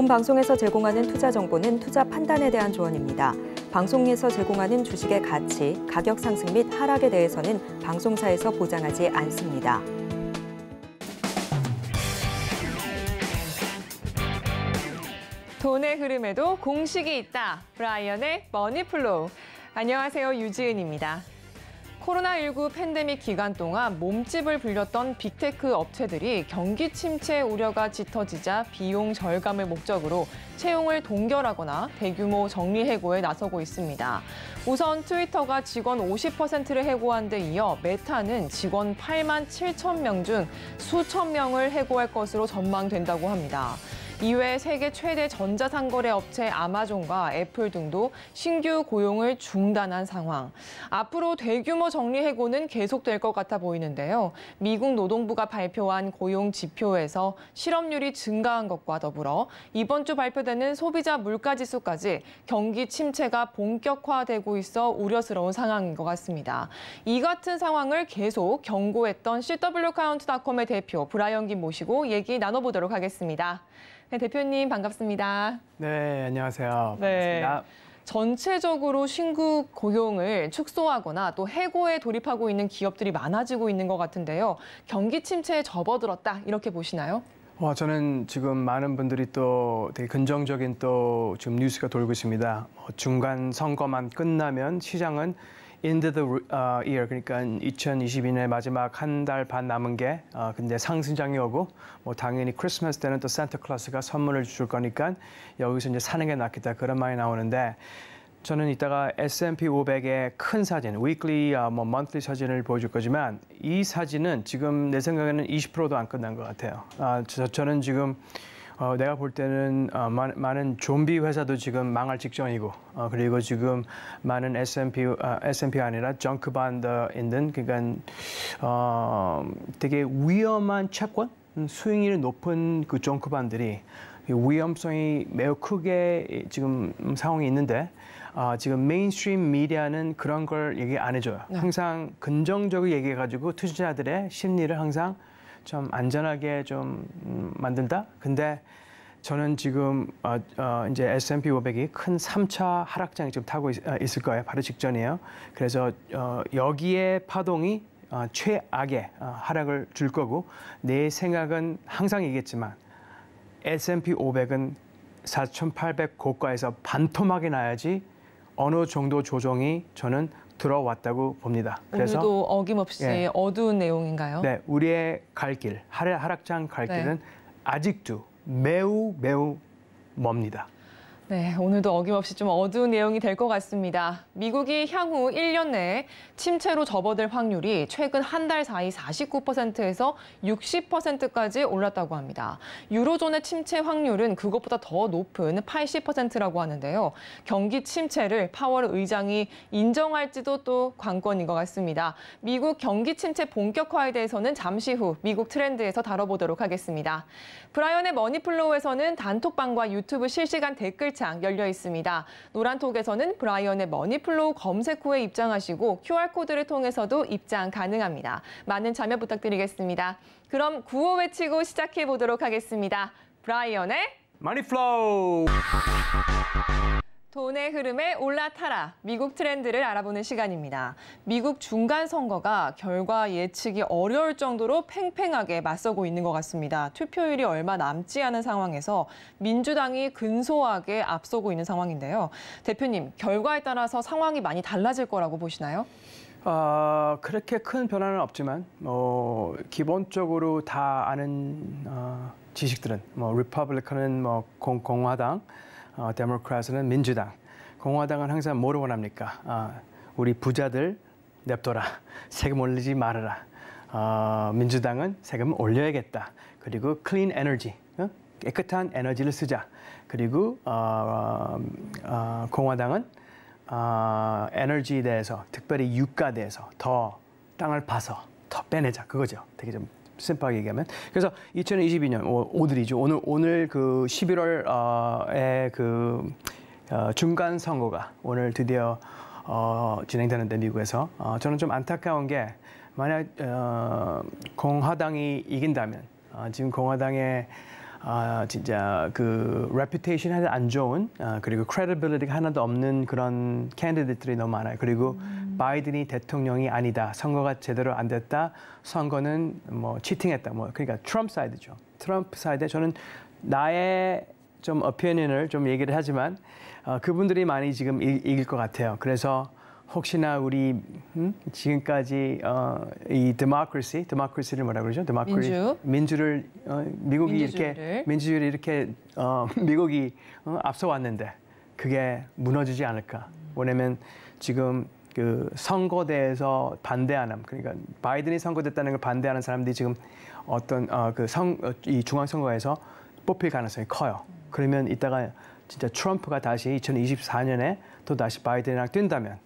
본 방송에서 제공하는 투자 정보는 투자 판단에 대한 조언입니다. 방송에서 제공하는 주식의 가치, 가격 상승 및 하락에 대해서는 방송사에서 보장하지 않습니다. 돈의 흐름에도 공식이 있다. 브라이언의 머니플로우. 안녕하세요. 유지은입니다. 코로나19 팬데믹 기간 동안 몸집을 불렸던 빅테크 업체들이 경기 침체 우려가 짙어지자 비용 절감을 목적으로 채용을 동결하거나 대규모 정리 해고에 나서고 있습니다. 우선 트위터가 직원 50%를 해고한 데 이어 메타는 직원 8만 7천 명 중 수천 명을 해고할 것으로 전망된다고 합니다. 이외 세계 최대 전자상거래 업체 아마존과 애플 등도 신규 고용을 중단한 상황. 앞으로 대규모 정리 해고는 계속될 것 같아 보이는데요. 미국 노동부가 발표한 고용 지표에서 실업률이 증가한 것과 더불어 이번 주 발표되는 소비자 물가 지수까지 경기 침체가 본격화되고 있어 우려스러운 상황인 것 같습니다. 이 같은 상황을 계속 경고했던 CW카운트닷컴의 대표 브라이언 김 모시고 얘기 나눠보도록 하겠습니다. 네, 대표님 반갑습니다. 네, 안녕하세요. 네. 반갑습니다. 네. 전체적으로 신규 고용을 축소하거나 또 해고에 돌입하고 있는 기업들이 많아지고 있는 것 같은데요. 경기 침체에 접어들었다 이렇게 보시나요? 와, 어, 저는 지금 많은 분들이 또 되게 긍정적인 또 지금 뉴스가 돌고 있습니다. 뭐 중간 선거만 끝나면 시장은 into the uh, year 그러니까 2022년의 마지막 한 달 반 남은 게 어, 근데 상승장이 오고 뭐 당연히 크리스마스 때는 또 산타 클로스가 선물을 줄 거니까 여기서 이제 사는 게 낫겠다 그런 말이 나오는데 저는 이따가 S&P 500의 큰 사진, weekly, 어, 뭐 monthly 사진을 보여줄 거지만 이 사진은 지금 내 생각에는 20%도 안 끝난 것 같아요. 아, 저, 저는 지금 어, 내가 볼 때는 어, 많, 은 좀비 회사도 지금 망할 직전이고 어, 그리고 지금 많은 S&P 아, S&P 아니라 정크 반더 있는 그러니까 어, 되게 위험한 채권 음, 수익률이 높은 그 정크 반들이 위험성이 매우 크게 지금 상황이 있는데 아, 지금 메인스트림 미디어는 그런 걸 얘기 안 해줘요. 네. 항상 긍정적으로 얘기해가지고 투자자들의 심리를 항상 좀 안전하게 좀 음, 만든다. 근데 저는 지금 어, 어, 이제 S&P 500이 큰 3차 하락장에 지금 타고 있, 어, 있을 거예요. 바로 직전이에요. 그래서 어, 여기에 파동이 어, 최악의 어, 하락을 줄 거고 내 생각은 항상 이겠지만 S&P 500은 4,800 고가에서 반토막이 나야지 어느 정도 조정이 저는 들어왔다고 봅니다. 그래서 오늘도 어김없이 예, 어두운 내용인가요? 네, 우리의 갈 길, 하락장 갈 네. 길은 네. 아직도 매우 매우 멉니다. 네, 오늘도 어김없이 좀 어두운 내용이 될 것 같습니다. 미국이 향후 1년 내에 침체로 접어들 확률이 최근 한 달 사이 49%에서 60%까지 올랐다고 합니다. 유로존의 침체 확률은 그것보다 더 높은 80%라고 하는데요. 경기 침체를 파월 의장이 인정할지도 또 관건인 것 같습니다. 미국 경기 침체 본격화에 대해서는 잠시 후 미국 트렌드에서 다뤄보도록 하겠습니다. 브라이언의 머니플로우에서는 단톡방과 유튜브 실시간 댓글 검색창 열려 있습니다. 노란톡에서는 브라이언의 머니플로우 검색후에 입장하시고 QR코드를 통해서도 입장 가능합니다. 많은 참여 부탁드리겠습니다. 그럼 구호 외치고 시작해 보도록 하겠습니다. 브라이언의 머니플로우 돈의 흐름에 올라타라. 미국 트렌드를 알아보는 시간입니다. 미국 중간 선거가 결과 예측이 어려울 정도로 팽팽하게 맞서고 있는 것 같습니다. 투표율이 얼마 남지 않은 상황에서 민주당이 근소하게 앞서고 있는 상황인데요. 대표님, 결과에 따라서 상황이 많이 달라질 거라고 보시나요? 어, 그렇게 큰 변화는 없지만 어, 기본적으로 다 아는 어, 지식들은 뭐리퍼블리컨는뭐 뭐, 공, 공화당 어, 데모크라스는 민주당, 공화당은 항상 뭐를 원합니까? 어, 우리 부자들 냅둬라, 세금 올리지 말아라. 어, 민주당은 세금을 올려야겠다. 그리고 클린 에너지, 어? 깨끗한 에너지를 쓰자. 그리고 어, 어, 공화당은 어, 에너지에 대해서, 특별히 유가에 대해서 더 땅을 파서 더 빼내자. 그거죠. 되게 좀 심파하게 얘기하면. 그래서 2022년 오늘이죠. 오늘 오늘 그 11월에 어, 그 어, 중간 선거가 오늘 드디어 어, 진행되는데 미국에서 어, 저는 좀 안타까운 게 만약 어, 공화당이 이긴다면 어, 지금 공화당의 아, 진짜 그 레퓨테이션 하나 안 좋은 아, 그리고 크레디빌리티가 하나도 없는 그런 캔디데이트들이 너무 많아요. 그리고 음. 바이든이 대통령이 아니다. 선거가 제대로 안 됐다. 선거는 뭐 치팅했다. 뭐 그러니까 트럼프 사이드죠. 트럼프 사이드 저는 나의 좀 어피니언을 좀 얘기를 하지만 어, 그분들이 많이 지금 이, 이길 것 같아요. 그래서 혹시나 우리 음? 지금까지 어, 이 democracy, democracy를 뭐라 그러죠? democracy 민주. 민주를 어, 미국이 민주주의를. 이렇게 민주주의를 이렇게 어, 미국이 어, 앞서왔는데 그게 무너지지 않을까? 왜냐면 지금 그 선거대에서 반대하는 그러니까 바이든이 선거됐다는 걸 반대하는 사람들이 지금 어떤 어, 그선이 어, 중앙 선거에서 뽑힐 가능성이 커요. 그러면 이따가 진짜 트럼프가 다시 2024년에 또 다시 바이든이랑 뛴다면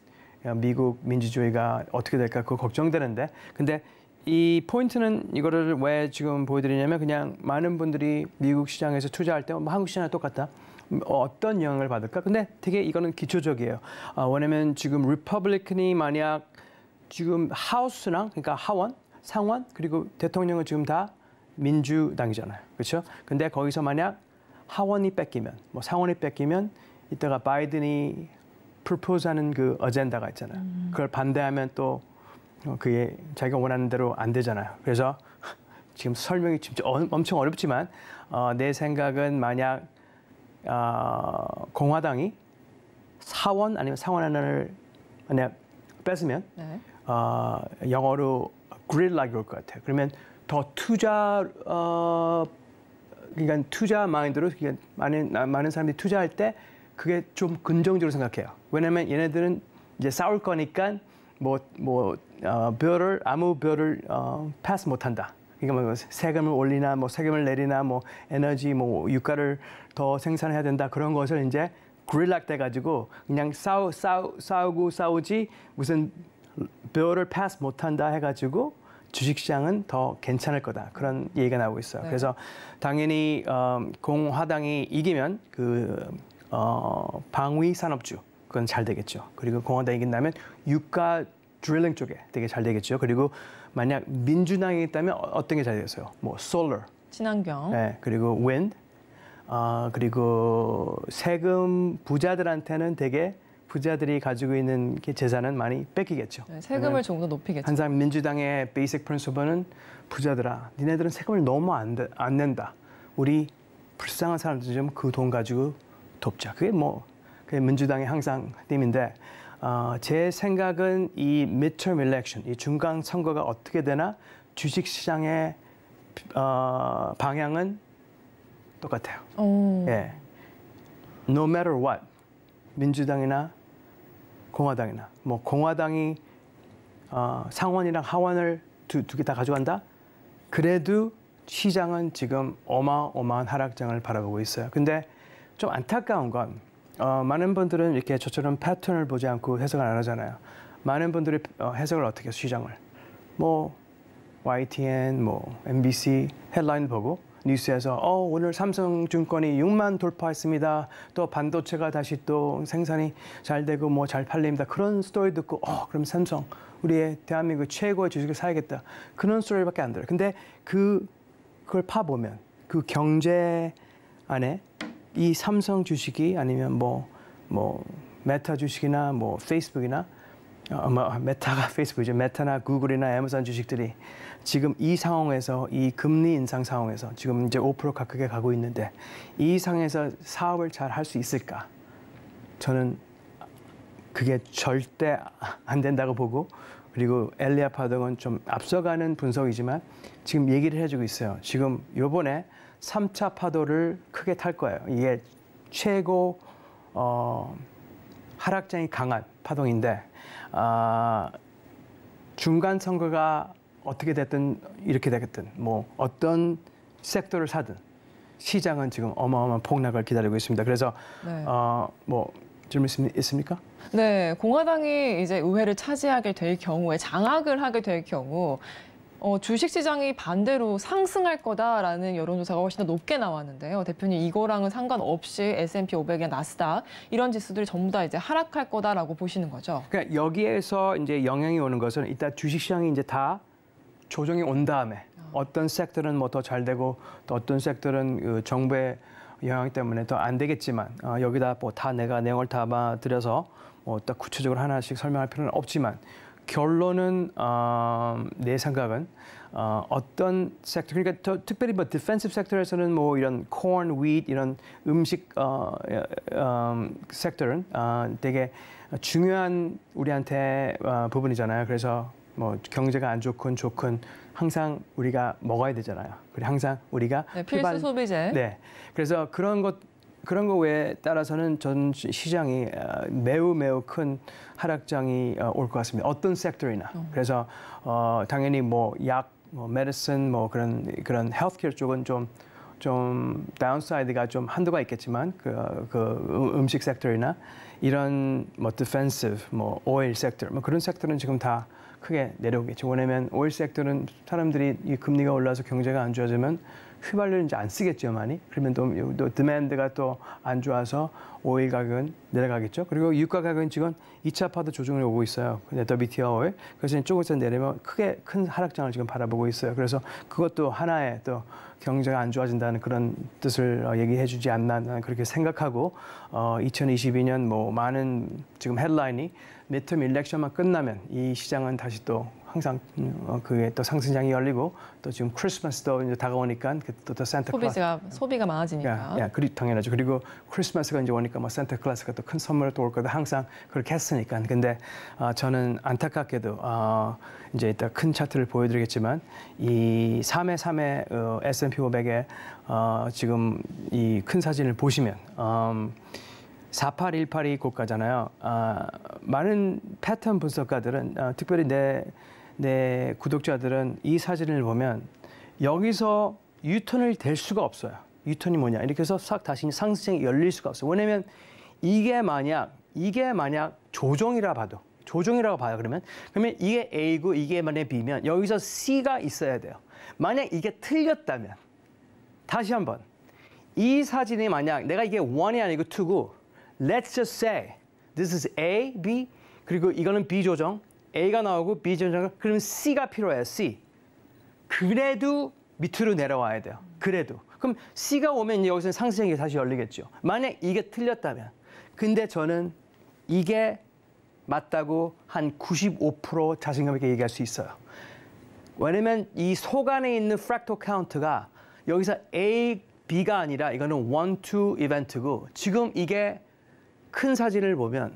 미국 민주주의가 어떻게 될까 그거 걱정되는데 근데 이 포인트는 이거를 왜 지금 보여드리냐면 그냥 많은 분들이 미국 시장에서 투자할 때 어, 뭐 한국 시장이랑 똑같다. 음, 어, 어떤 영향을 받을까? 근데 되게 이거는 기초적이에요. 아, 왜냐면 지금 리퍼블리컨이 만약 지금 하우스랑 그러니까 하원, 상원 그리고 대통령은 지금 다 민주당이잖아요. 그렇죠? 근데 거기서 만약 하원이 뺏기면 뭐 상원이 뺏기면 이따가 바이든이 프로포즈하는 그 어젠다가 있잖아요. 음. 그걸 반대하면 또 어, 그게 자기가 원하는 대로 안 되잖아요. 그래서 지금 설명이 진짜 엄청 어렵지만 어, 내 생각은 만약 어, 공화당이 사원 아니면 상원 하나를 만약 뺏으면 네. 어, 영어로 g r i d 올것 같아요. 그러면 더 투자 어, 그러니까 투자 마인드로 그러니까 많은 많은 사람들이 투자할 때 그게 좀 긍정적으로 생각해요. 왜냐면 얘네들은 이제 싸울 거니까 뭐, 뭐, 어, 벼를, 아무 벼를, 어, 패스 못 한다. 그러니까 뭐 세금을 올리나, 뭐 세금을 내리나, 뭐 에너지, 뭐 유가를 더 생산해야 된다. 그런 것을 이제 그릴락 돼가지고 그냥 싸우, 싸우, 싸우고 싸우지 무슨 벼를 패스 못 한다 해가지고 주식시장은 더 괜찮을 거다 그런 얘기가 나오고 있어요. 네. 그래서 당연히 어, 공화당이 이기면 그 어, 방위 산업주 그건 잘 되겠죠. 그리고 공화당이 이긴다면 유가 드릴링 쪽에 되게 잘 되겠죠. 그리고 만약 민주당이 있다면 어, 어떤 게 잘 되겠어요? 뭐 솔러, 친환경, 네, 그리고 윈아 어, 그리고 세금 부자들한테는 되게 부자들이 가지고 있는 재산은 많이 뺏기겠죠. 네, 세금을 좀더 네. 높이겠죠. 항상 민주당의 베이직 프린시버는 부자들아, 니네들은 세금을 너무 안, 안 낸다. 우리 불쌍한 사람들 좀 그 돈 가지고 돕자. 그게 뭐 그게 민주당의 항상 님인데 어, 제 생각은 이 midterm election, 이 중간 선거가 어떻게 되나 주식시장의 어, 방향은 똑같아요. 오. 예, no matter what 민주당이나 공화당이나 뭐 공화당이 어, 상원이랑 하원을 두개 다 가져간다. 그래도 시장은 지금 어마어마한 하락장을 바라보고 있어요. 근데 좀 안타까운 건 어, 많은 분들은 이렇게 저처럼 패턴을 보지 않고 해석을 안 하잖아요. 많은 분들이 어, 해석을 어떻게 해요, 시장을. 뭐 YTN, 뭐 MBC 헤드라인 보고 뉴스에서 어, 오늘 삼성증권이 6만 돌파했습니다. 또 반도체가 다시 또 생산이 잘 되고 뭐 잘 팔립니다. 그런 스토리 듣고 어, 그럼 삼성 우리의 대한민국 최고의 주식을 사야겠다. 그런 스토리밖에 안 들어요. 근데 그 그걸 파보면 그 경제 안에 이 삼성 주식이 아니면 뭐, 뭐, 메타 주식이나 뭐, 페이스북이나 어, 뭐, 메타가 페이스북이죠. 메타나 구글이나 애머산 주식들이 지금 이 상황에서 이 금리 인상 상황에서 지금 이제 5% 가깝게 가고 있는데 이 상황에서 사업을 잘 할 수 있을까? 저는 그게 절대 안 된다고 보고 그리고 엘리아 파동은 좀 앞서가는 분석이지만 지금 얘기를 해주고 있어요. 지금 요번에 삼차 파도를 크게 탈 거예요. 이게 최고 어, 하락장이 강한 파동인데 어, 중간 선거가 어떻게 됐든 이렇게 되겠든뭐 어떤 섹터를 사든 시장은 지금 어마어마한 폭락을 기다리고 있습니다. 그래서 네. 어, 뭐 질문 있습니까? 네, 공화당이 이제 의회를 차지하게 될 경우에 장악을 하게 될 경우 어, 주식시장이 반대로 상승할 거다라는 여론조사가 훨씬 더 높게 나왔는데요. 대표님 이거랑은 상관없이 S&P 500이나 나스닥 이런 지수들이 전부 다 이제 하락할 거다라고 보시는 거죠. 그러니까 여기에서 이제 영향이 오는 것은 이따 주식시장이 이제 다 조정이 온 다음에 어떤 섹터는 뭐더 잘 되고 또 어떤 섹터는 그 정부의 영향 때문에 더 안 되겠지만 어, 여기다 뭐다 내가 내용을 담아드려서 뭐딱 구체적으로 하나씩 설명할 필요는 없지만 결론은 어, 내 생각은 어, 어떤 섹터 그러니까 더, 특별히 뭐 디펜시브 섹터에서는 뭐 이런 corn, wheat 이런 음식 어, 어, 섹터는 음, 어, 아, 되게 중요한 우리한테 어, 부분이잖아요. 그래서 뭐 경제가 안 좋건 좋건 항상 우리가 먹어야 되잖아요. 그리고 항상 우리가 네, 필수 필반, 소비재. 네. 그래서 그런 것 그런 거 외에 따라서는 전 시장이 어, 매우 매우 큰 하락장이 어, 올것 같습니다. 어떤 섹터이나. 음. 그래서 어, 당연히 뭐 약, 뭐 메디슨, 뭐 그런 그런 헬스케어 쪽은 좀 좀 다운사이드가 좀 한도가 있겠지만 그, 그 음, 음식 섹터이나 이런 뭐 디펜시브 뭐 오일 섹터 뭐 그런 섹터는 지금 다 크게 내려오겠죠. 왜냐면 오일 섹터는 사람들이 이 금리가 올라서 경제가 안 좋아지면 휘발유는 이제 안 쓰겠죠 많이. 그러면 또, 또 드맨드가 또 안 좋아서 오일 가격은 내려가겠죠. 그리고 유가 가격은 지금 2차 파도 조정이 오고 있어요. 근데 WTI 오일. 그래서 조금씩 내리면 크게 큰 하락장을 지금 바라보고 있어요. 그래서 그것도 하나의 또 경제가 안 좋아진다는 그런 뜻을 어, 얘기해 주지 않나 나 그렇게 생각하고 어, 2022년 뭐 많은 지금 헤드라인이 m i d 일렉션만 끝나면 이 시장은 다시 또 항상 어, 그게 또 상승장이 열리고 또 지금 크리스마스도 이제 다가오니까 그 또또 산타클라스 소비가 소비가 많아지니까. 야, 야, 그리 당연하죠. 그리고 크리스마스가 이제 오니까 뭐 산타클라스가 또큰 선물을 또올 거다 항상 그렇게 했으니까. 근데 어, 저는 안타깝게도 어, 이제 이따 큰 차트를 보여드리겠지만 이 3회 3회 어, S&P 500의 어, 지금 이 큰 사진을 보시면. 어, 4 8 1 8이 고가잖아요. 아, 많은 패턴 분석가들은 어, 특별히 내내 네, 구독자들은 이 사진을 보면 여기서 유턴을 댈 수가 없어요. 유턴이 뭐냐. 이렇게 해서 싹 다시 상승이 열릴 수가 없어요. 왜냐면 이게 만약, 이게 만약 조정이라 봐도, 조정이라고 봐요, 그러면. 그러면 이게 A고 이게 만약 B면 여기서 C가 있어야 돼요. 만약 이게 틀렸다면, 다시 한번. 이 사진이 만약 내가 이게 1이 아니고 2고, let's just say this is A, B, 그리고 이거는 B 조정, A가 나오고 B 전자가 그럼 C가 필요해요. C. 그래도 밑으로 내려와야 돼요. 그래도. 그럼 C가 오면 여기서 상승이 다시 열리겠죠. 만약 이게 틀렸다면. 근데 저는 이게 맞다고 한 95% 자신감 있게 얘기할 수 있어요. 왜냐면 이 속안에 있는 프랙토 카운트가 여기서 A, B가 아니라 이거는 원투 이벤트고 지금 이게 큰 사진을 보면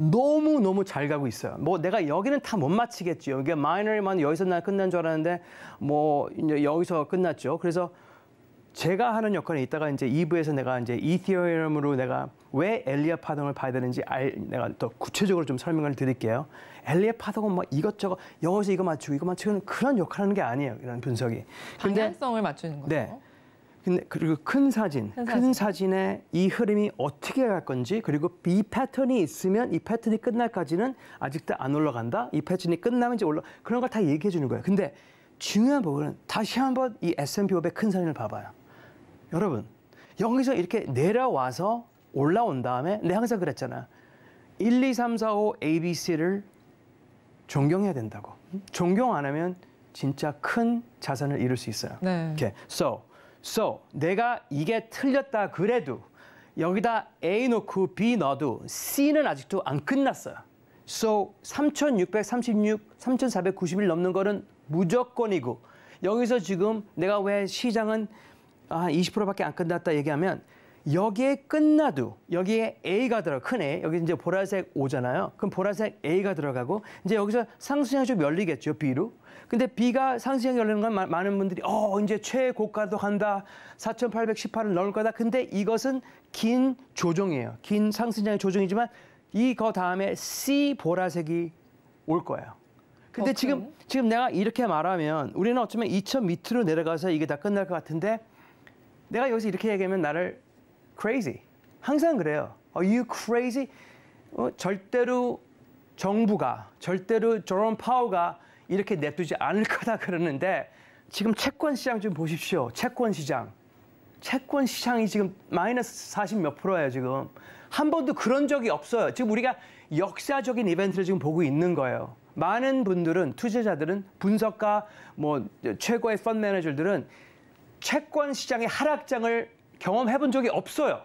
너무너무 잘 가고 있어요. 뭐 내가 여기는 다못 마치겠지. 여기가 마이너리만 여기서 나 끝난 줄 알았는데 뭐 이제 여기서 끝났죠. 그래서 제가 하는 역할은 이따가 이제 2부에서 내가 이제 이티어리엄으로 내가 왜엘리아 파동을 봐야 되는지 알, 내가 더 구체적으로 좀 설명을 드릴게요. 엘리아 파동은 뭐 이것저것 영어에서 이거 맞추고 이거 맞추는 그런 역할하는 게 아니에요. 이런 분석이. 방향성을 근데, 맞추는 거죠. 네. 근데 그리고 큰 사진, 큰, 큰 사진. 에이 흐름이 어떻게 갈 건지 그리고 이 패턴이 있으면 이 패턴이 끝날까지는 아직도 안 올라간다. 이 패턴이 끝나면 이제 올라 그런 걸 다 얘기해 주는 거예요. 근데 중요한 부분은 다시 한번 이 S&P 500 큰 사진을 봐봐요. 여러분 여기서 이렇게 내려와서 올라온 다음에 내가 항상 그랬잖아 1, 2, 3, 4, 5 ABC를 존경해야 된다고. 존경 안 하면 진짜 큰 자산을 이룰 수 있어요. 네. Okay. So So 내가 이게 틀렸다 그래도 여기다 A 놓고 B 넣어도 C는 아직도 안 끝났어요. So 3636, 3491 넘는 거는 무조건이고 여기서 지금 내가 왜 시장은 아, 20%밖에 안 끝났다 얘기하면 여기에 끝나도 여기에 A가 들어 큰 A 여기 이제 보라색 오잖아요. 그럼 보라색 A가 들어가고 이제 여기서 상승형이 좀 열리겠죠 B로. 근데 B가 상승형이 열리는 건 마, 많은 분들이 어 이제 최고가도 간다 4,818을 넣을 거다. 근데 이것은 긴 조정이에요. 긴 상승장의 조정이지만 이거 다음에 C 보라색이 올 거예요. 근데 지금 지금 내가 이렇게 말하면 우리는 어쩌면 2,000 밑으로 내려가서 이게 다 끝날 것 같은데 내가 여기서 이렇게 얘기하면 나를 crazy. 항상 그래요. Are you crazy? 어, 절대로 정부가, 절대로 저런 파워가 이렇게 냅두지 않을 거다 그러는데 지금 채권 시장 좀 보십시오. 채권 시장. 채권 시장이 지금 마이너스 40몇 프로예요, 지금. 한 번도 그런 적이 없어요. 지금 우리가 역사적인 이벤트를 지금 보고 있는 거예요. 많은 분들은, 투자자들은, 분석가, 뭐, 최고의 펀 매니저들은 채권 시장의 하락장을 경험해본 적이 없어요.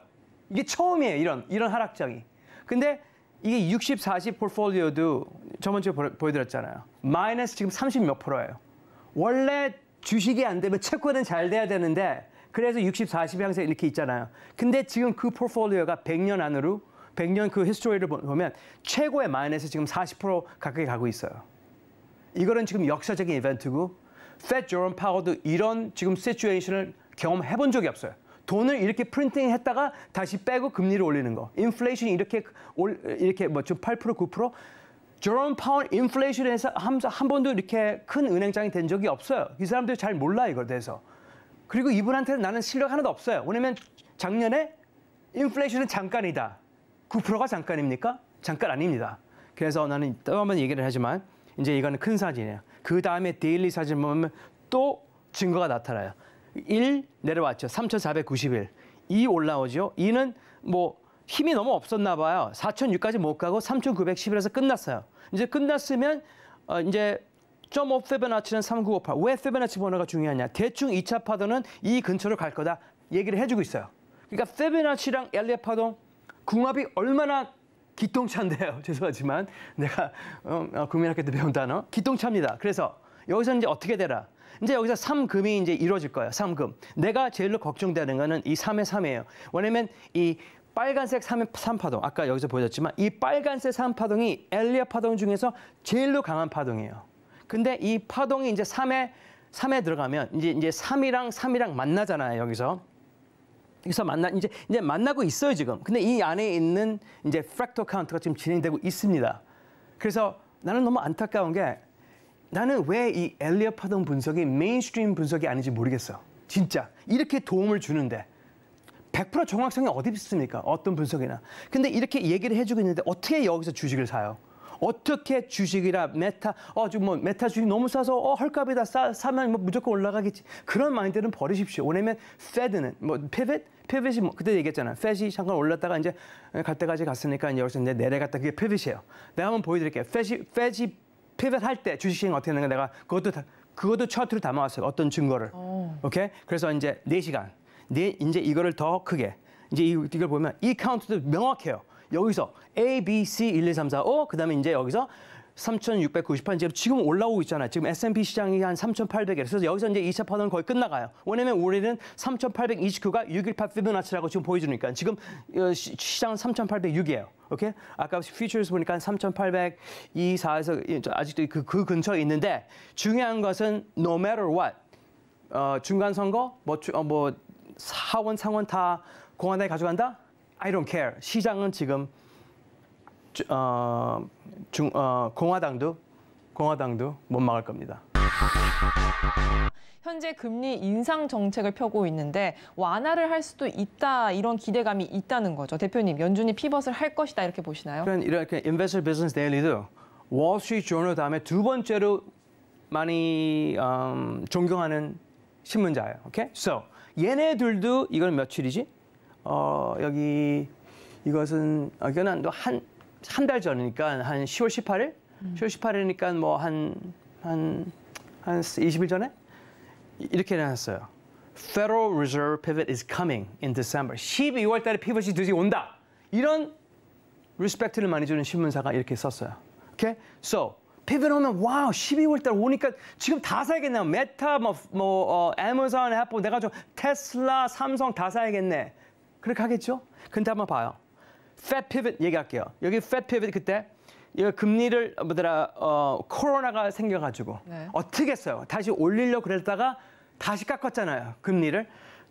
이게 처음이에요. 이런 이런 하락장이. 근데 이게 60, 40 포트폴리오도 저번 주에 보여드렸잖아요. 마이너스 지금 30 몇 프로예요. 원래 주식이 안 되면 채권은 잘 돼야 되는데 그래서 60, 40이 항상 이렇게 있잖아요. 근데 지금 그 포트폴리오가 100년 안으로 100년 그 히스토리를 보면 최고의 마이너스 지금 40% 가까이 가고 있어요. 이거는 지금 역사적인 이벤트고 페드 조런 파워도 이런 지금 시츄에이션을 경험해 본 적이 없어요. 돈을 이렇게 프린팅했다가 다시 빼고 금리를 올리는 거. 인플레이션이 이렇게 올, 이렇게 뭐8% 9% 저런 파월 인플레이션에서 한, 한 번도 이렇게 큰 은행장이 된 적이 없어요. 이 사람들 잘 몰라 이걸 대해서. 그리고 이분한테는 나는 실력 하나도 없어요. 왜냐면 작년에 인플레이션은 잠깐이다. 9%가 잠깐입니까? 잠깐 아닙니다. 그래서 나는 또한번 얘기를 하지만 이제 이거는 큰 사진이에요. 그 다음에 데일리 사진 보면 또 증거가 나타나요. 1 내려왔죠. 3,491. 2 올라오죠. 2는 뭐 힘이 너무 없었나 봐요. 4,006까지 못 가고 3,911에서 끝났어요. 이제 끝났으면 어, 이제 점오 페베나치는 3958. 왜 페베나치 번호가 중요하냐? 대충 2차 파도는 이 근처로 갈 거다 얘기를 해주고 있어요. 그러니까 페베나치랑 엘리아 파동 궁합이 얼마나 기똥차인데요. 죄송하지만 내가 어, 어, 국민학교 때 배운 단어 기똥차입니다. 그래서 여기서 이제 어떻게 되라? 이제 여기서 3금이 이제 이루어질 거예요. 3금 내가 제일로 걱정되는 거는 이3의3이에요 왜냐면 이 빨간색 3파동 아까 여기서 보여줬지만 이 빨간색 3파동이 엘리아 파동 중에서 제일로 강한 파동이에요. 근데 이 파동이 이제 3에3에 들어가면 이제 이제 삼이랑3이랑 만나잖아요, 여기서. 여기서 만나 이제 이제 만나고 있어요, 지금. 근데 이 안에 있는 이제 프랙토 카운트가 지금 진행되고 있습니다. 그래서 나는 너무 안타까운 게 나는 왜 이 엘리엇 파동 분석이 메인스트림 분석이 아닌지 모르겠어. 진짜 이렇게 도움을 주는데 100% 정확성이 어디 있습니까? 어떤 분석이나. 근데 이렇게 얘기를 해주고 있는데 어떻게 여기서 주식을 사요? 어떻게 주식이라 메타 어 지금 뭐 메타 주식 너무 싸서 어 헐값이다 싸, 사면 뭐 무조건 올라가겠지 그런 마인드는 버리십시오 왜냐면 페드는 뭐 피벳 피벳이 뭐 그때 얘기했잖아 펫이 잠깐 올랐다가 이제 갈 때까지 갔으니까 여기서 이제 내려갔다 그게 피벳이에요 내가 한번 보여드릴게요 펫이 펫이 피벳할 때 주식 시행 어떻게 하는가 내가 그것도 다, 그것도 차트로 담아왔어요. 어떤 증거를. 오. 어. 오케이? 그래서 이제 4시간 네, 이제 이거를 더 크게. 이제 이걸 보면 이 카운트도 명확해요. 여기서 A, B, C, 1, 2, 3, 4, 5, 그 다음에 이제 여기서 3,690판 지금 올라오고 있잖아요. 지금 S&P 시장이 한 3,800에 그래서 여기서 이제 2차 파는 거의 끝나가요. 왜냐면 우리는 3,829가 618 피부나치라고 지금 보여주니까 지금 어, 시장은 3,806이에요. 오케이? 아까 퓨처스 보니까 3,824에서 아직도 그, 그 근처에 있는데 중요한 것은 no matter what 어, 중간 선거 뭐, 어, 뭐 하원 상원 다 공화당이 가져간다? I don't care. 시장은 지금 어, 중, 어, 공화당도 공화당도 못 막을 겁니다. 현재 금리 인상 정책을 펴고 있는데 완화를 할 수도 있다 이런 기대감이 있다는 거죠. 대표님, 연준이 피벗을 할 것이다 이렇게 보시나요? 그런 이렇게 Investor b u s 도 월스트리트 저널 다음에 두 번째로 많이 음, 존경하는 신문자예요. 오케이? So 얘네들도 이건 며칠이지? 어, 여기 이것은 어, 이거는 한 한달 전이니까 한 10월 18일? 음. 10월 18일이니까 뭐 한, 한, 한 20일 전에? 이렇게 해놨어요. Federal Reserve Pivot is coming in December. 12월 달에 피벗이 드디어 온다. 이런 r e s 리스펙트를 많이 주는 신문사가 이렇게 썼어요. 오케이? So, 피벗 오면 와우 12월 달 오니까 지금 다 사야겠네요. 메타 뭐, 뭐 어, 애마존, 애플 내가 좀 테슬라, 삼성 다 사야겠네. 그렇게 하겠죠? 근데 한번 봐요. Fed pivot 얘기할게요. 여기 Fed pivot 그때 이거 금리를 뭐더라 어, 코로나가 생겨가지고 네. 어떻게 했어요? 다시 올리려 고 그랬다가 다시 깎았잖아요. 금리를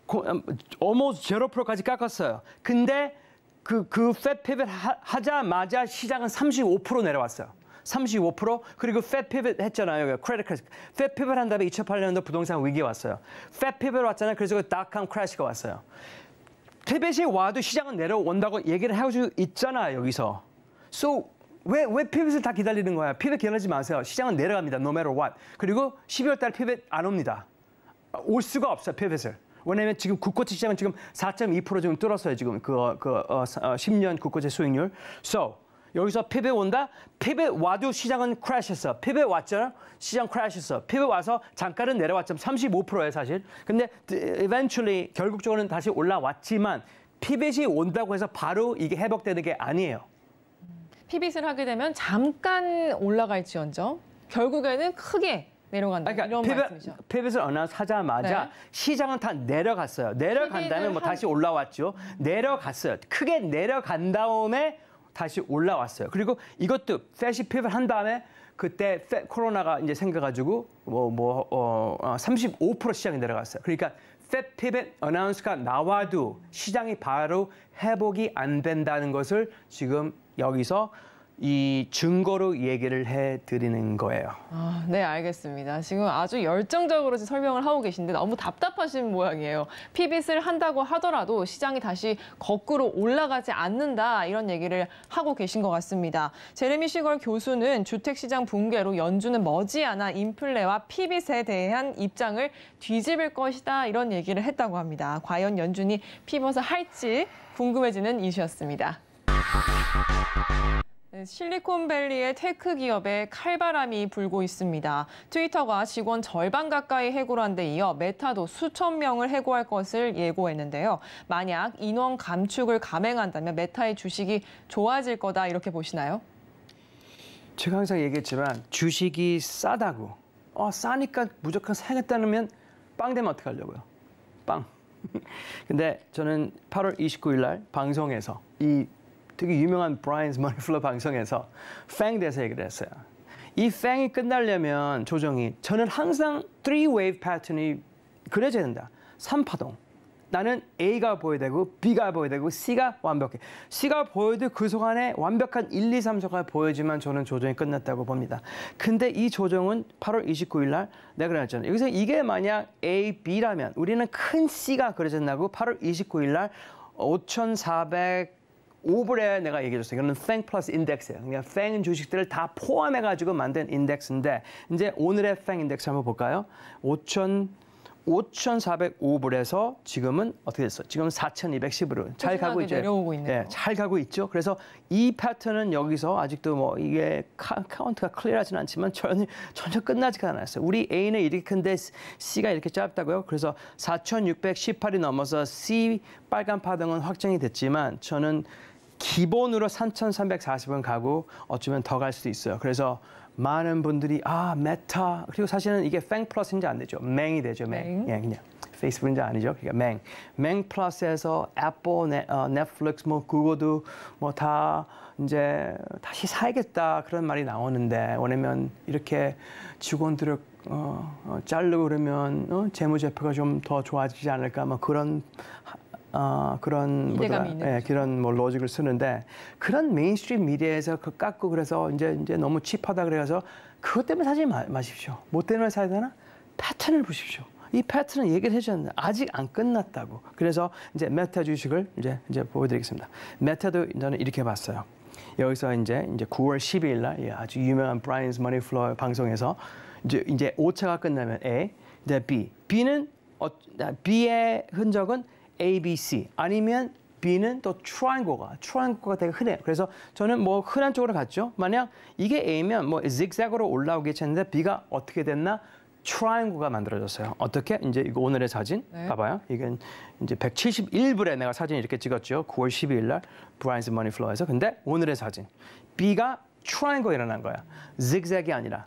어 a l m 제로 프로까지 깎았어요. 근데 그그 Fed pivot 하, 자마자 시장은 35% 내려왔어요. 35% 그리고 Fed pivot 했잖아요. 크레딧 크래시. Fed pivot 한 다음에 2008년도 부동산 위기 왔어요. Fed pivot 왔잖아요. 그래서 닷컴 그 크래시가 왔어요. 테벳이 와도 시장은 내려온다고 얘기를 해주 있잖아 여기서. So 왜, 왜 피벳을 다 기다리는 거야? 피벳 기다리지 마세요. 시장은 내려갑니다. No matter what. 그리고 12월 달에 피벳 안 옵니다. 올 수가 없어요, 피벳을. 왜냐면 지금 국고채 시장은 지금 4.2% 지금 뚫었어요. 지금 그, 그 어, 10년 어, 국고채 수익률. So, 여기서 패배 온다? 패배 와도 시장은 크래시했어. 패배 왔잖아? 시장 크래시했어. 패배 와서 잠깐은 내려왔죠. 3 5에요 사실. 근데 eventually 결국적으로는 다시 올라왔지만 피벳이 온다고 해서 바로 이게 회복되는 게 아니에요. 피빗을 하게 되면 잠깐 올라갈지언정 결국에는 크게 내려간다. 그러니까 이런 피벳, 말씀이죠. 피빗을 언나운스 하자마자 네. 시장은 다 내려갔어요. 내려간 다음에 뭐 한... 다시 올라왔죠. 내려갔어요. 크게 내려간 다음에 다시 올라왔어요. 그리고 이것도 패시 피벗 한 다음에 그때 페, 코로나가 이제 생겨가지고 뭐뭐 뭐, 어, 35% 어, 시장이 내려갔어요. 그러니까 펫 피벳 어나운스가 나와도 시장이 바로 회복이 안 된다는 것을 지금 여기서 이 증거로 얘기를 해드리는 거예요. 아, 네, 알겠습니다. 지금 아주 열정적으로 설명을 하고 계신데 너무 답답하신 모양이에요. 피빗을 한다고 하더라도 시장이 다시 거꾸로 올라가지 않는다 이런 얘기를 하고 계신 것 같습니다. 제레미 시걸 교수는 주택시장 붕괴로 연준은 머지않아 인플레와 피빗에 대한 입장을 뒤집을 것이다 이런 얘기를 했다고 합니다. 과연 연준이 피벗을 할지 궁금해지는 이슈였습니다. 네, 실리콘밸리의 테크 기업에 칼바람이 불고 있습니다. 트위터가 직원 절반 가까이 해고한 를데 이어 메타도 수천 명을 해고할 것을 예고했는데요. 만약 인원 감축을 감행한다면 메타의 주식이 좋아질 거다 이렇게 보시나요? 제가 항상 얘기했지만 주식이 싸다고 어, 싸니까 무조건 사겠다면 빵 되면 어떻게하려고요 빵. 근데 저는 8월 29일 날 방송에서 이 되게 유명한 브라인스 머니플러 방송에서 팽 대해서 얘기를 했어요. 이 팽이 끝나려면 조정이 저는 항상 3웨이브 패턴이 그려져야 된다. 3파동. 나는 A가 보여야 되고 B가 보여야 되고 C가 완벽해. C가 보여도 그 속안에 완벽한 1, 2, 3소가 보여지만 저는 조정이 끝났다고 봅니다. 근데 이 조정은 8월 29일 날 내가 그랬잖아요. 여기서 이게 만약 A, B라면 우리는 큰 C가 그려진다고 8월 29일 날5,400 오브레 내가 얘기해줬어요. 이거는 FANG 플러스 인덱스예요. 그러니까 FANG 주식들을 다 포함해가지고 만든 인덱스인데 이제 오늘의 FANG 인덱스 한번 볼까요? 5천 5,405불에서 지금은 어떻게 됐어? 지금 4 2 1 0불로잘 가고 있죠. 내려오고 있네요. 네, 잘 가고 있죠. 그래서 이 패턴은 여기서 아직도 뭐 이게 카, 운트가 클리어하진 않지만 전혀 전혀 끝나지가 않았어요. 우리 A는 이렇게 큰데 C가 이렇게 짧다고요. 그래서 4,618이 넘어서 C 빨간 파동은 확정이 됐지만 저는 기본으로 3,340원 가고 어쩌면 더 갈 수도 있어요. 그래서 많은 분들이 아 메타 그리고 사실은 이게 팽 플러스인지 안 되죠. 맹이 되죠. 맹. 맹. 예, 그냥 페이스북인지 아니죠. 그러니까 맹. 맹 플러스에서 애플, 넷, 네, 어, 넷플릭스, 뭐 구글도 뭐 다 이제 다시 사야겠다 그런 말이 나오는데 왜냐면 이렇게 직원들을 어, 어, 자르고 그러면 어, 재무제표가 좀 더 좋아지지 않을까 뭐 그런 어, 그런 뭐더라, 예, 그런 뭐 로직을 쓰는데 그런 메인스트림 미디어에서 그 깎고 그래서 이제 이제 너무 칩하다 그래서 그것 때문에 사지 마, 마십시오. 뭐 때문에 사야 되나? 패턴을 보십시오. 이 패턴은 얘기를 해주셨는데 아직 안 끝났다고. 그래서 이제 메타 주식을 이제 이제 보여드리겠습니다. 메타도 저는 이렇게 봤어요. 여기서 이제 이제 9월 12일 날 아주 유명한 브라이언스 머니 플로어 방송에서 이제 이제 5차가 끝나면 A, 이제 B. B는 어, B의 흔적은 A, B, C 아니면 B는 또 트라이앵글가 트라이앵글가 되게 흔해요. 그래서 저는 뭐 흔한 쪽으로 갔죠. 만약 이게 A면 뭐 zigzag으로 올라오게 했는데 B가 어떻게 됐나? 트라이앵글가 만들어졌어요. 어떻게? 이제 이거 오늘의 사진 네. 봐봐요. 이건 이제 171불에 내가 사진 이렇게 찍었죠. 9월 12일 날 브라인스 머니플로에서. 어 근데 오늘의 사진. B가 트라이앵글 일어난 거야. z i 이 아니라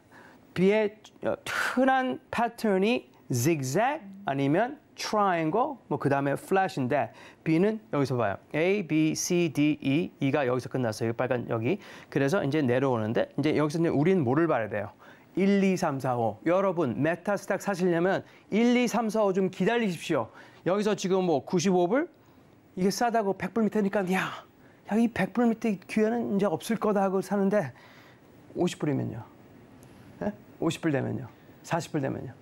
B의 어, 흔한 패턴이 z i 아니면 triangle, 뭐그 다음에 flash인데 B는 여기서 봐요. A, B, C, D, E, E가 여기서 끝났어요. 여기 빨간 여기. 그래서 이제 내려오는데 이제 여기서 이제 우리는 뭐를 봐야 돼요? 1, 2, 3, 4, 5. 여러분 메타스탁 사시려면 1, 2, 3, 4, 5 좀 기다리십시오. 여기서 지금 뭐 95불? 이게 싸다고 100불 밑에니까 야, 야이 100불 밑에 기회는 이제 없을 거다 하고 사는데 50불이면요. 예? 50불 되면요. 40불 되면요.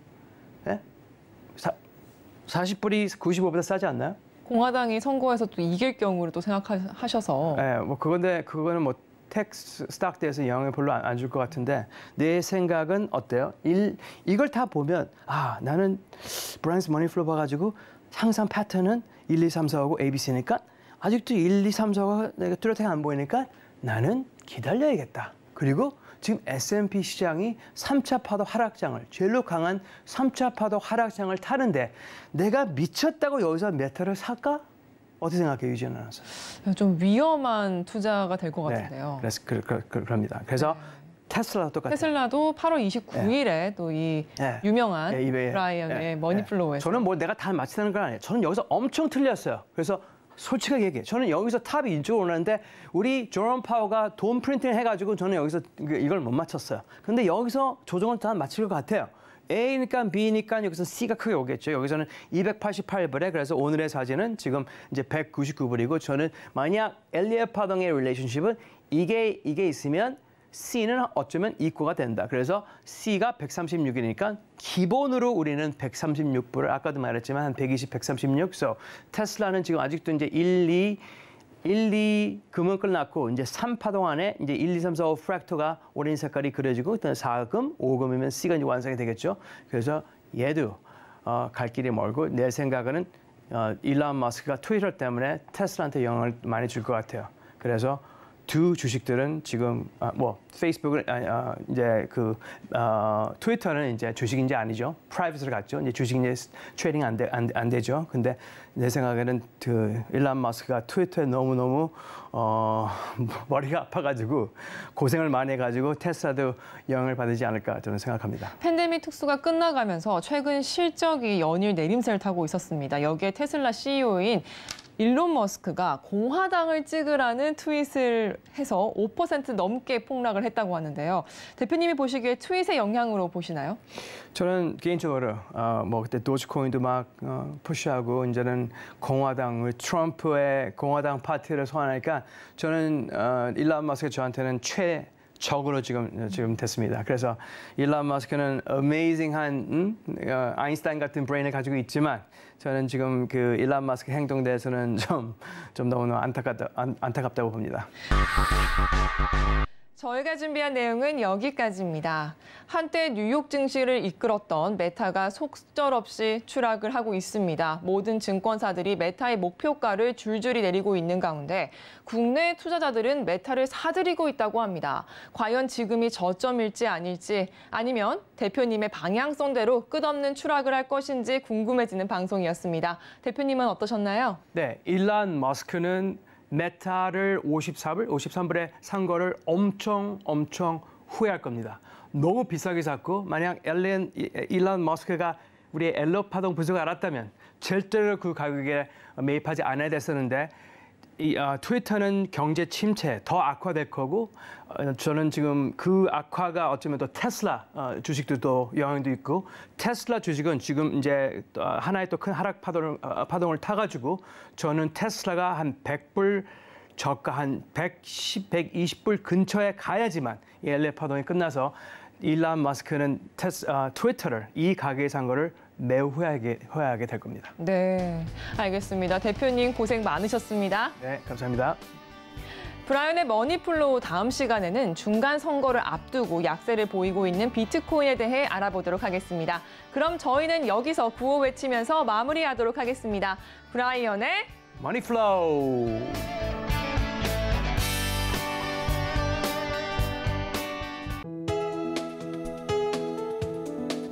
예? 40불이 95보다 싸지 않나요? 공화당이 선거에서 또 이길 경우를 또 생각하셔서. 네, 뭐 그건데 그거는 뭐 텍스 스탁대에서 영향을 별로 안 줄 것 같은데 내 생각은 어때요? 일, 이걸 다 보면 아 나는 브라인스 머니플로 봐가지고 항상 패턴은 1, 2, 3, 4하고 ABC니까 아직도 1, 2, 3, 4가 내가 뚜렷하게 안 보이니까 나는 기다려야겠다. 그리고 지금 S&P 시장이 3차 파도 하락장을 제일로 강한 3차 파도 하락장을 타는데 내가 미쳤다고 여기서 메타를 살까? 어떻게 생각해요, 유지현 아나운서? 좀 위험한 투자가 될것 네, 같은데요. 그래서 그, 그, 그, 럽니다 그래서 네. 테슬라도 똑같아요. 테슬라도 8월 29일에 네. 또이 네. 유명한 네, 브라이언의 네. 머니플로우에서 네. 저는 뭐 내가 다 맞추다는 건 아니에요. 저는 여기서 엄청 틀렸어요. 그래서 솔직하게 얘기해. 저는 여기서 탑이 이쪽으로 오는데 우리 조런 파워가 돈 프린팅 을 해가지고 저는 여기서 그 이걸 못 맞췄어요. 근데 여기서 조정은 다 맞출 것 같아요. A니까 B니까 여기서 C가 크게 오겠죠. 여기서는 288불에 그래서 오늘의 사진은 지금 이제 199불이고 저는 만약 엘리에 파동의 릴레이션십은 이게 이게 있으면 C는 어쩌면 이코가 된다. 그래서 C가 136이니까 기본으로 우리는 136불을 아까도 말했지만 한 120, 136. 그래서 테슬라는 지금 아직도 이제 1, 2, 1, 2 금은 끝났고 이제 3파동 안에 이제 1, 2, 3, 4, 5프랙터가 오렌지 색깔이 그려지고 일단 4금, 5금이면 C가 이제 완성이 되겠죠. 그래서 얘도 어, 갈 길이 멀고 내 생각에는 어, 일론 머스크가 트위터 때문에 테슬라한테 영향을 많이 줄 것 같아요. 그래서 두 주식들은 지금 아, 뭐 페이스북은 아, 아, 이제 그 어, 트위터는 이제 주식인지 아니죠. 프라이빗을 갖죠. 이제 주식인지 트레이딩 안, 돼 안, 안 되죠. 근데 내 생각에는 그 일란 마스크가 트위터에 너무 너무 어, 머리가 아파가지고 고생을 많이 해가지고 테슬라도 영향을 받지 않을까 저는 생각합니다. 팬데믹 특수가 끝나가면서 최근 실적이 연일 내림세를 타고 있었습니다. 여기에 테슬라 CEO인 일론 머스크가 공화당을 찍으라는 트윗을 해서 5% 넘게 폭락을 했다고 하는데요. 대표님이 보시기에 트윗의 영향으로 보시나요? 저는 개인적으로 어, 뭐 그때 도지코인도 막 어, 푸시하고 이제는 공화당을 트럼프의 공화당 파티를 소환하니까 저는 어, 일론 머스크 저한테는 최 적으로 지금 지금 됐습니다. 그래서 일론 머스크는 a m 이징한 음? 어, 아인슈타인 같은 브레인을 가지고 있지만 저는 지금 그 일론 머스크 행동 대해서는 좀 좀 너무나 안타깝다 안, 안타깝다고 봅니다. 저희가 준비한 내용은 여기까지입니다. 한때 뉴욕 증시를 이끌었던 메타가 속절없이 추락을 하고 있습니다. 모든 증권사들이 메타의 목표가를 줄줄이 내리고 있는 가운데 국내 투자자들은 메타를 사들이고 있다고 합니다. 과연 지금이 저점일지 아닐지 아니면 대표님의 방향성대로 끝없는 추락을 할 것인지 궁금해지는 방송이었습니다. 대표님은 어떠셨나요? 네, 일란 머스크는 메타를 53불, 53불에 산 거를 엄청 엄청 후회할 겁니다. 너무 비싸게 샀고 만약 엘렌 일론 머스크가 우리 의 엘럽 파동 분석을 알았다면 절대로 그 가격에 매입하지 않아야 됐었는데 이 아, 트위터는 경제 침체 더 악화될 거고 어, 저는 지금 그 악화가 어쩌면 또 테슬라 어, 주식도 또 영향도 있고 테슬라 주식은 지금 이제 또 하나의 또 큰 하락 파동을, 어, 파동을 타가지고 저는 테슬라가 한 100불 저가 한 110, 120불 근처에 가야지만 이 엘레 파동이 끝나서 일란 마스크는 테스, 어, 트위터를 이 가격에 산 거를 매우 후회하게, 후회하게 될 겁니다. 네, 알겠습니다. 대표님 고생 많으셨습니다. 네, 감사합니다. 브라이언의 머니플로우 다음 시간에는 중간 선거를 앞두고 약세를 보이고 있는 비트코인에 대해 알아보도록 하겠습니다. 그럼 저희는 여기서 구호 외치면서 마무리하도록 하겠습니다. 브라이언의 머니플로우